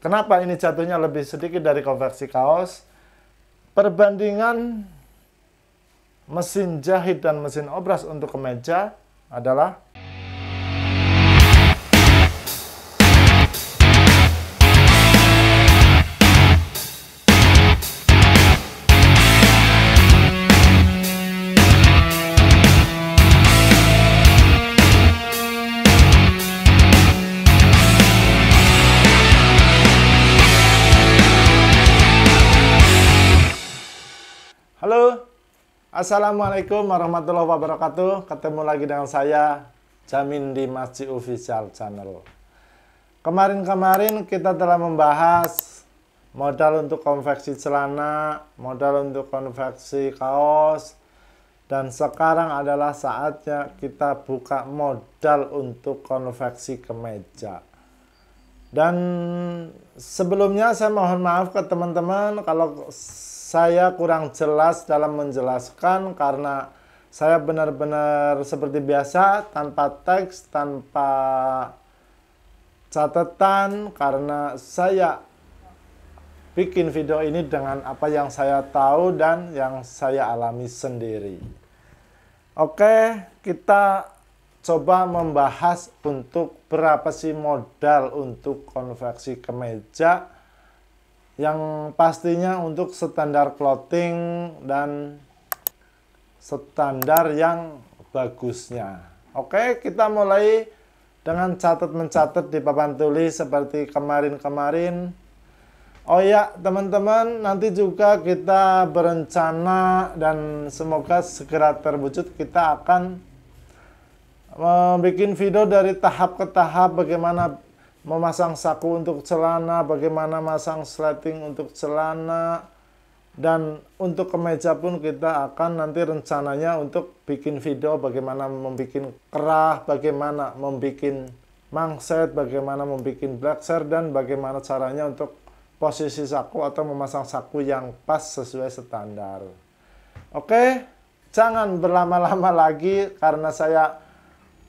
Kenapa ini jatuhnya lebih sedikit dari konversi kaos? Perbandingan mesin jahit dan mesin obras untuk kemeja adalah Assalamualaikum warahmatullahi wabarakatuh. Ketemu lagi dengan saya Jamin di Masjid Official Channel. Kemarin-kemarin kita telah membahas modal untuk konveksi celana, modal untuk konveksi kaos, dan sekarang adalah saatnya kita buka modal untuk konveksi kemeja. Dan sebelumnya saya mohon maaf ke teman-teman kalau saya kurang jelas dalam menjelaskan karena saya benar-benar seperti biasa tanpa teks, tanpa catatan karena saya bikin video ini dengan apa yang saya tahu dan yang saya alami sendiri. Oke, kita coba membahas untuk berapa sih modal untuk konveksi kemeja yang pastinya untuk standar clothing dan standar yang bagusnya. Oke, kita mulai dengan catat mencatat di papan tulis seperti kemarin-kemarin. Oh ya, teman-teman, nanti juga kita berencana dan semoga segera terwujud kita akan bikin video dari tahap ke tahap bagaimana memasang saku untuk celana, bagaimana masang sleting untuk celana, dan untuk kemeja pun kita akan nanti rencananya untuk bikin video bagaimana membuat kerah, bagaimana membuat mangset, bagaimana membuat shirt dan bagaimana caranya untuk posisi saku atau memasang saku yang pas sesuai standar. Oke, jangan berlama-lama lagi karena saya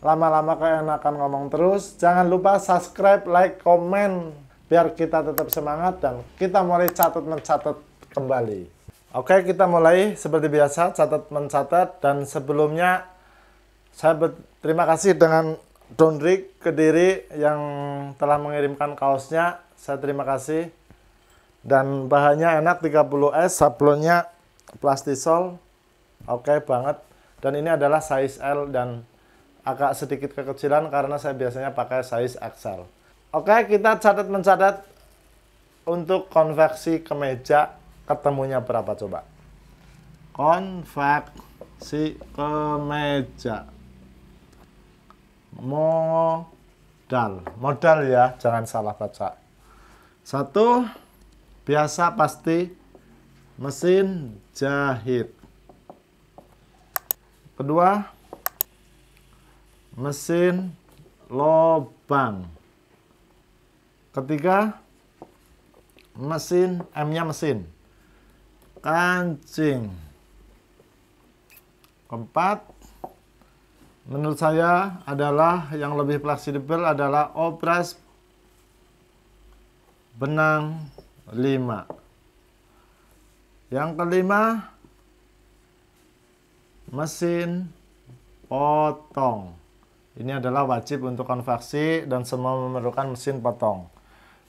lama-lama kalian akan ngomong terus. Jangan lupa subscribe, like, komen biar kita tetap semangat dan kita mulai catat mencatat kembali. Oke, kita mulai seperti biasa catat mencatat dan sebelumnya saya berterima kasih dengan Dondrik Kediri yang telah mengirimkan kaosnya. Saya terima kasih. Dan bahannya enak 30S, sablonnya plastisol. Oke banget. Dan ini adalah size L dan agak sedikit kekecilan karena saya biasanya pakai size XL. Oke, kita catat mencatat untuk konveksi kemeja ketemunya berapa coba? Konveksi kemeja modal modal ya jangan salah baca satu biasa pasti mesin jahit kedua mesin lobang. Ketiga, mesin, M-nya mesin. Kancing. Keempat, menurut saya adalah yang lebih fleksibel adalah opres benang lima Yang kelima, mesin potong. Ini adalah wajib untuk konveksi dan semua memerlukan mesin potong.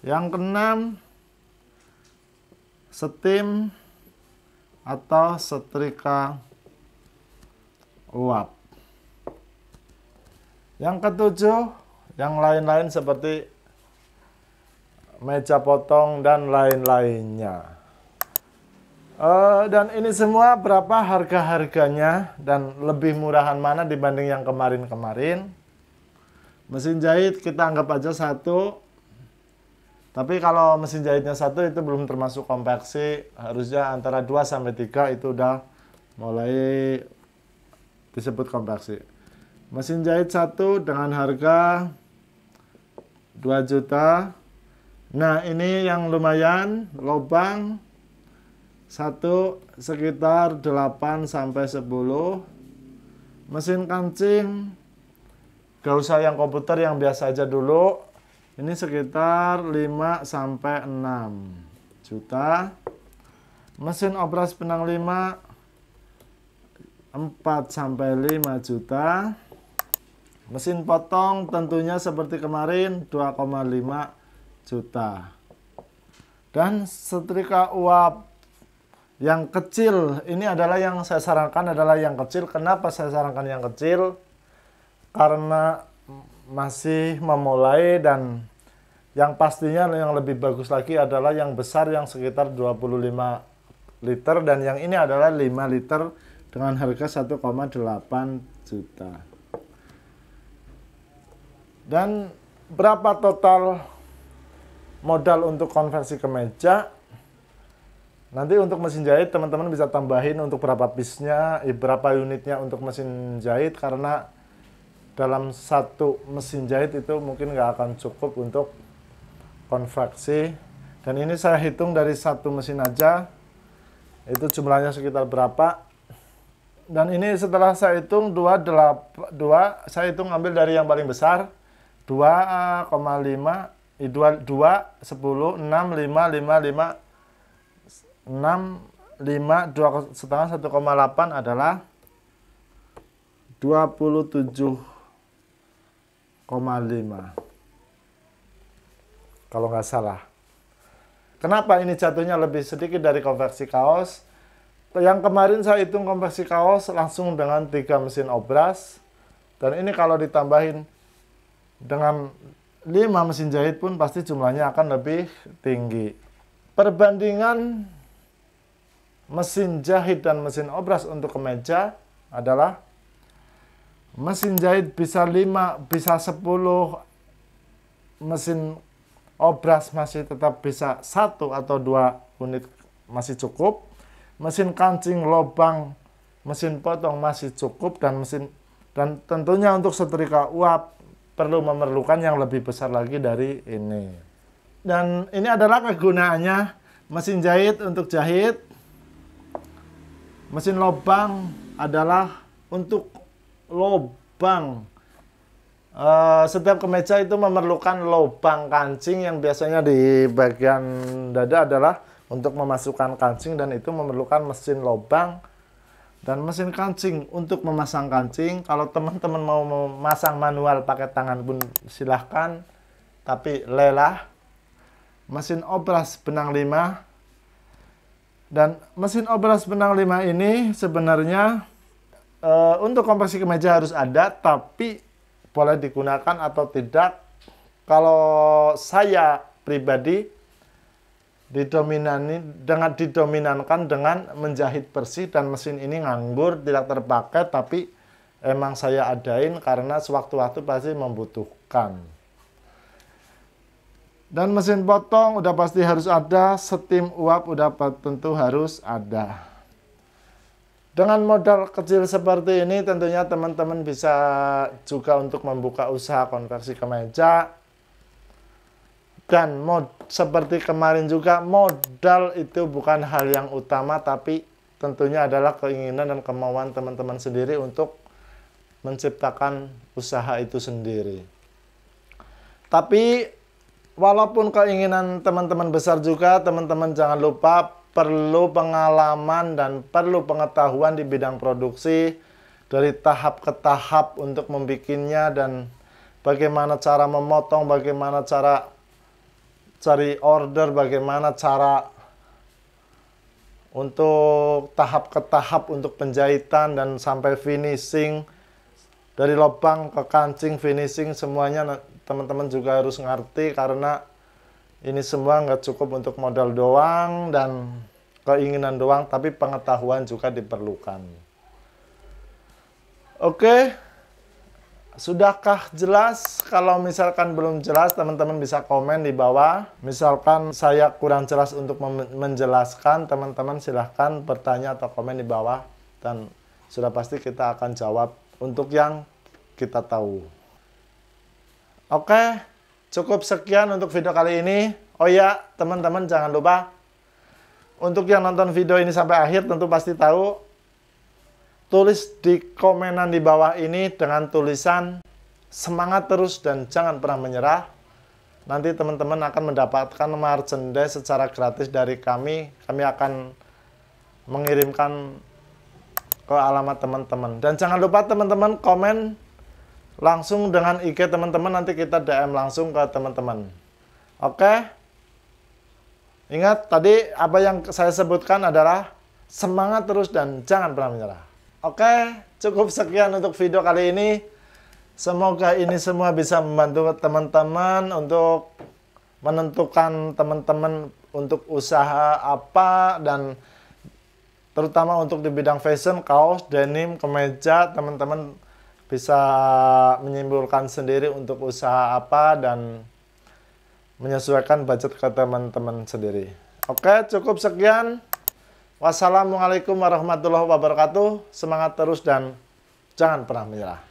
Yang keenam, steam atau setrika uap. Yang ketujuh, yang lain-lain seperti meja potong dan lain-lainnya. Uh, dan ini semua berapa harga-harganya dan lebih murahan mana dibanding yang kemarin-kemarin mesin jahit kita anggap aja satu tapi kalau mesin jahitnya satu itu belum termasuk konveksi, harusnya antara 2 sampai 3 itu udah mulai disebut konveksi. Mesin jahit satu dengan harga 2 juta. Nah, ini yang lumayan lubang satu sekitar 8 sampai 10. Mesin kancing Gak usah yang komputer yang biasa aja dulu. Ini sekitar 5 sampai 6 juta. Mesin operas benang 5 4 sampai 5 juta. Mesin potong tentunya seperti kemarin 2,5 juta. Dan setrika uap yang kecil, ini adalah yang saya sarankan adalah yang kecil. Kenapa saya sarankan yang kecil? karena masih memulai dan yang pastinya yang lebih bagus lagi adalah yang besar yang sekitar 25 liter dan yang ini adalah 5 liter dengan harga 1,8 juta. Dan berapa total modal untuk konversi ke meja? Nanti untuk mesin jahit teman-teman bisa tambahin untuk berapa piece-nya, berapa unitnya untuk mesin jahit karena dalam satu mesin jahit itu mungkin nggak akan cukup untuk konveksi dan ini saya hitung dari satu mesin aja itu jumlahnya sekitar berapa dan ini setelah saya hitung 2, 8, 2 saya hitung ambil dari yang paling besar 2,5 2, 2 10 6 5 5 5 6 5 2 setengah 1,8 adalah 27 kalau nggak salah. Kenapa ini jatuhnya lebih sedikit dari konversi kaos? Yang kemarin saya hitung konversi kaos langsung dengan tiga mesin obras. Dan ini kalau ditambahin dengan 5 mesin jahit pun pasti jumlahnya akan lebih tinggi. Perbandingan mesin jahit dan mesin obras untuk kemeja adalah mesin jahit bisa 5 bisa 10 mesin obras masih tetap bisa satu atau dua unit masih cukup mesin kancing lobang mesin potong masih cukup dan mesin dan tentunya untuk setrika uap perlu memerlukan yang lebih besar lagi dari ini dan ini adalah kegunaannya mesin jahit untuk jahit mesin lobang adalah untuk lubang Uh, setiap kemeja itu memerlukan lubang kancing yang biasanya di bagian dada adalah untuk memasukkan kancing dan itu memerlukan mesin lubang dan mesin kancing untuk memasang kancing. Kalau teman-teman mau memasang manual pakai tangan pun silahkan, tapi lelah. Mesin obras benang 5 dan mesin obras benang 5 ini sebenarnya uh, untuk kompresi kemeja harus ada, tapi boleh digunakan atau tidak. Kalau saya pribadi didominani dengan didominankan dengan menjahit bersih dan mesin ini nganggur tidak terpakai tapi emang saya adain karena sewaktu-waktu pasti membutuhkan dan mesin potong udah pasti harus ada steam uap udah tentu harus ada dengan modal kecil seperti ini tentunya teman-teman bisa juga untuk membuka usaha konversi kemeja. Dan mod, seperti kemarin juga modal itu bukan hal yang utama tapi tentunya adalah keinginan dan kemauan teman-teman sendiri untuk menciptakan usaha itu sendiri. Tapi walaupun keinginan teman-teman besar juga, teman-teman jangan lupa perlu pengalaman dan perlu pengetahuan di bidang produksi dari tahap ke tahap untuk membuatnya dan bagaimana cara memotong, bagaimana cara cari order, bagaimana cara untuk tahap ke tahap untuk penjahitan dan sampai finishing dari lubang ke kancing finishing semuanya nah, teman-teman juga harus ngerti karena ini semua nggak cukup untuk modal doang dan keinginan doang, tapi pengetahuan juga diperlukan. Oke, sudahkah jelas? Kalau misalkan belum jelas, teman-teman bisa komen di bawah. Misalkan saya kurang jelas untuk menjelaskan, teman-teman silahkan bertanya atau komen di bawah. Dan sudah pasti kita akan jawab untuk yang kita tahu. Oke, Cukup sekian untuk video kali ini. Oh ya, teman-teman jangan lupa untuk yang nonton video ini sampai akhir tentu pasti tahu tulis di komenan di bawah ini dengan tulisan semangat terus dan jangan pernah menyerah. Nanti teman-teman akan mendapatkan merchandise secara gratis dari kami. Kami akan mengirimkan ke alamat teman-teman. Dan jangan lupa teman-teman komen langsung dengan IG teman-teman nanti kita DM langsung ke teman-teman. Oke? Ingat tadi apa yang saya sebutkan adalah semangat terus dan jangan pernah menyerah. Oke, cukup sekian untuk video kali ini. Semoga ini semua bisa membantu teman-teman untuk menentukan teman-teman untuk usaha apa dan terutama untuk di bidang fashion, kaos, denim, kemeja, teman-teman bisa menyimpulkan sendiri untuk usaha apa dan menyesuaikan budget ke teman-teman sendiri. Oke, cukup sekian. Wassalamualaikum warahmatullahi wabarakatuh. Semangat terus dan jangan pernah menyerah.